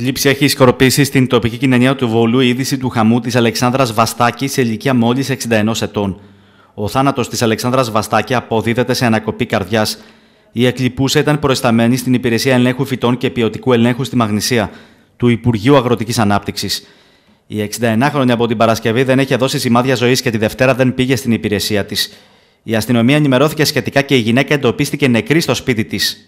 Θλίψη έχει σκορπίσει στην τοπική κοινωνία του Βολού η είδηση του χαμού της Αλεξάνδρας Βαστάκη σε ηλικία μόλις 61 ετών. Ο θάνατος της Αλεξάνδρας Βαστάκη αποδίδεται σε ανακοπή καρδιάς. Η εκλειπούσα ήταν προϊσταμένη στην Υπηρεσία Ελέγχου Φυτών και Ποιοτικού Ελέγχου στη Μαγνησία του Υπουργείου Αγροτικής Ανάπτυξης. Η 61 χρονη από την Παρασκευή δεν έχει δώσει σημάδια ζωής και τη Δευτέρα δεν πήγε στην υπηρεσία της. Η αστυνομία ενημερώθηκε σχετικά και η γυναίκα εντοπίστηκε νεκρή στο σπίτι της.